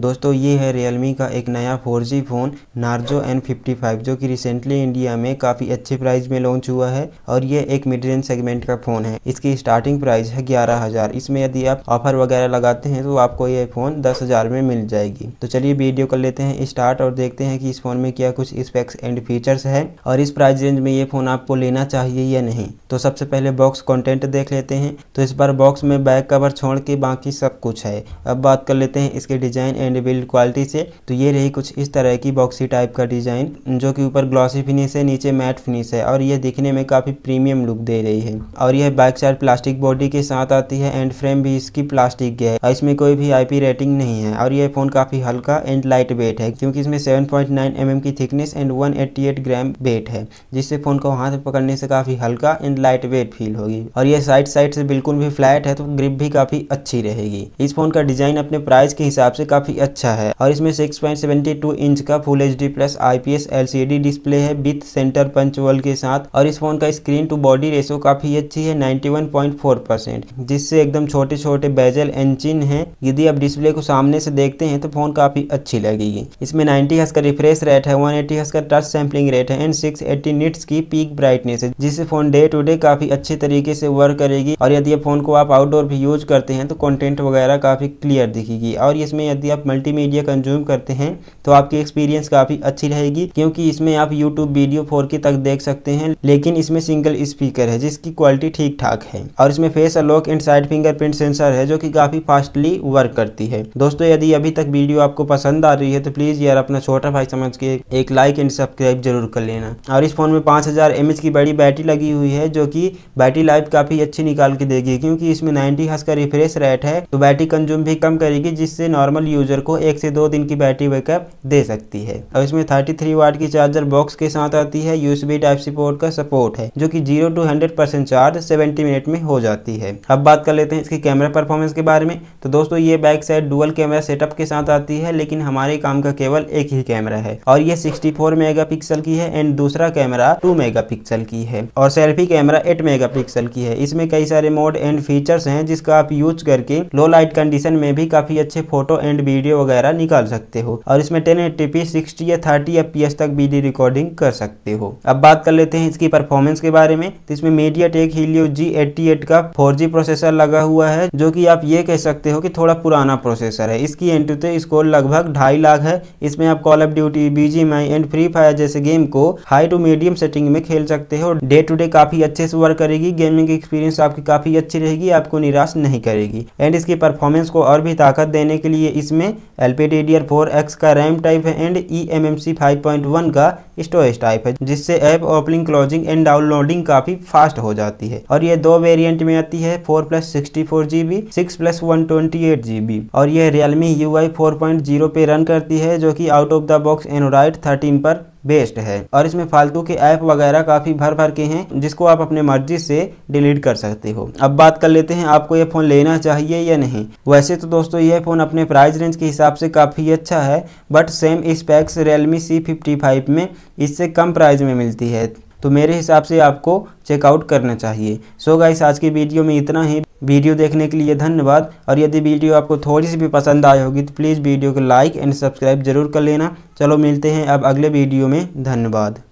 दोस्तों ये है रियलमी का एक नया 4G phone Narzo N fifty five जो कि रिसेंटली इंडिया में काफ़ी अच्छे प्राइस में लॉन्च हुआ है और ये एक मिड रेंज सेगमेंट का फ़ोन है इसकी स्टार्टिंग प्राइस है ग्यारह हज़ार इसमें यदि आप ऑफर वगैरह लगाते हैं तो आपको ये फ़ोन दस हज़ार में मिल जाएगी तो चलिए वीडियो कर लेते हैं स्टार्ट और देखते हैं कि इस फ़ोन में क्या कुछ स्पेक्स एंड फीचर्स है और इस प्राइस रेंज में ये फ़ोन आपको लेना चाहिए या नहीं तो सबसे पहले बॉक्स कॉन्टेंट देख लेते हैं तो इस बार बॉक्स में बैक कवर छोड़ के बाकी सब कुछ है अब बात कर लेते हैं इसके डिज़ाइन एंड बिल्ड क्वालिटी से तो ये रही कुछ इस तरह की बॉक्सी टाइप का डिज़ाइन जो कि ऊपर ग्लॉसी फिनिश है नीचे मैट फिनिश है और ये दिखने में काफ़ी प्रीमियम लुक दे रही है और यह बाइक चार प्लास्टिक बॉडी के साथ आती है एंड फ्रेम भी इसकी प्लास्टिक की है और इसमें कोई भी आईपी रेटिंग नहीं है और यह फ़ोन काफ़ी हल्का एंड लाइट वेट है क्योंकि इसमें सेवन पॉइंट mm की thickness and one gram weight है जिससे फ़ोन को हाथ पकड़ने से काफ़ी हल्का एंड लाइट वेट फील होगी और यह साइड साइड से बिल्कुल भी फ्लैट है तो ग्रिप भी काफ़ी अच्छी रहेगी इस फ़ोन का डिज़ाइन अपने प्राइस के हिसाब से काफ़ी काफ़ी अच्छा है और इसमें 6.72 इंच का full H D plus IPS LCD display है विथ सेंटर पंच पंचवल के साथ और इस फोन का स्क्रीन टू बॉडी रेशो काफ़ी अच्छी है 91.4 परसेंट जिससे एकदम छोटे छोटे बेजल एंचिन है यदि आप डिस्प्ले को सामने से देखते हैं तो फोन काफ़ी अच्छी लगेगी इसमें नाइनटी हस का रिफ्रेश रेट है वन एटी हस का टच सैम्पलिंग रेट है एंड सिक्स एटी निट्स की पीक ब्राइटनेस है जिससे फोन डे टू डे काफ़ी अच्छे तरीके से वर्क करेगी और यदि फोन को आप आउटडोर भी यूज करते हैं तो कंटेंट वगैरह काफ़ी क्लियर दिखेगी और इसमें यदि आप आप मल्टीमीडिया कंज्यूम करते हैं तो आपकी एक्सपीरियंस काफ़ी अच्छी रहेगी क्योंकि इसमें आप यूट्यूब वीडियो फोर के तक देख सकते हैं लेकिन इसमें सिंगल स्पीकर है जिसकी क्वालिटी ठीक ठाक है और इसमें face unlock and side fingerprint sensor है जो कि काफ़ी फास्टली वर्क करती है दोस्तों यदि अभी तक वीडियो आपको पसंद आ रही है तो प्लीज़ यार अपना छोटा भाई समझ के एक लाइक एंड सब्सक्राइब जरूर कर लेना और इस फ़ोन में पाँच हज़ार की बड़ी बैटरी लगी हुई है जो कि बैटरी लाइफ काफ़ी अच्छी निकाल के देगी क्योंकि इसमें नाइनटी हज का रिफ्रेश रेट है तो बैटरी कंज्यूम भी कम करेगी जिससे नॉर्मल यूजर यूज़र को एक से दो दिन की बैटरी बैकअप दे सकती है अब इसमें 33 वाट की चार्जर बॉक्स के साथ आती है यूएसबी टाइप सी पोर्ट का सपोर्ट है जो कि zero to hundred percent charge seventy minute में हो जाती है अब बात कर लेते हैं इसकी कैमरा परफॉर्मेंस के बारे में तो दोस्तों ये back side dual camera setup के साथ आती है लेकिन हमारे काम का केवल एक ही कैमरा है और ये सिक्सटी मेगापिक्सल की है एंड दूसरा कैमरा टू मेगापिक्सल की है और सेल्फी कैमरा एट मेगापिक्सल की है इसमें कई सारे मोड एंड फीचर्स हैं जिसका आप यूज करके लो लाइट कंडीशन में भी काफी अच्छे फोटो एंड वीडियो वीडियो वगैरह निकाल सकते हो और इसमें टेन एट्टी पी सिक्सटी या थर्टी एफ तक वीडियो रिकॉर्डिंग कर सकते हो अब बात कर लेते हैं इसकी परफॉर्मेंस के बारे में तो इसमें MediaTek Helio G eighty eight का फोर जी प्रोसेसर लगा हुआ है जो की आप ये कह सकते हो की थोड़ा पुराना प्रोसेसर है इसकी एंट्री तो स्कोर लगभग ढाई लाख है इसमें आप call of duty BGMI and free fire जैसे गेम को हाई टू मीडियम सेटिंग में खेल सकते हो डे टू डे काफी अच्छे से वर्क करेगी गेमिंग एक्सपीरियंस आपकी काफी अच्छी रहेगी आपको निराश नहीं करेगी एंड इसकी परफॉर्मेंस को और भी ताकत देने के लिए इसमें L P D D four X का रैम टाइप है and E M M C five point one का स्टोरेज टाइप है जिससे app opening closing and downloading काफ़ी फास्ट हो जाती है और ये दो वेरिएंट में आती है four plus sixty four G B six plus one twenty eight G B और यह Realme U I four point zero पे रन करती है जो कि out of the box Android thirteen पर बेस्ट है और इसमें फालतू के ऐप वगैरह काफ़ी भर भर के हैं जिसको आप अपने मर्जी से डिलीट कर सकते हो अब बात कर लेते हैं आपको ये फ़ोन लेना चाहिए या नहीं वैसे तो दोस्तों ये फ़ोन अपने प्राइस रेंज के हिसाब से काफ़ी अच्छा है but same specs Realme C fifty five में इससे कम प्राइस में मिलती है तो मेरे हिसाब से आपको चेकआउट करना चाहिए सो so गाइस आज की वीडियो में इतना ही वीडियो देखने के लिए धन्यवाद और यदि वीडियो आपको थोड़ी सी भी पसंद आई होगी तो प्लीज़ वीडियो को लाइक एंड सब्सक्राइब जरूर कर लेना चलो मिलते हैं अब अगले वीडियो में धन्यवाद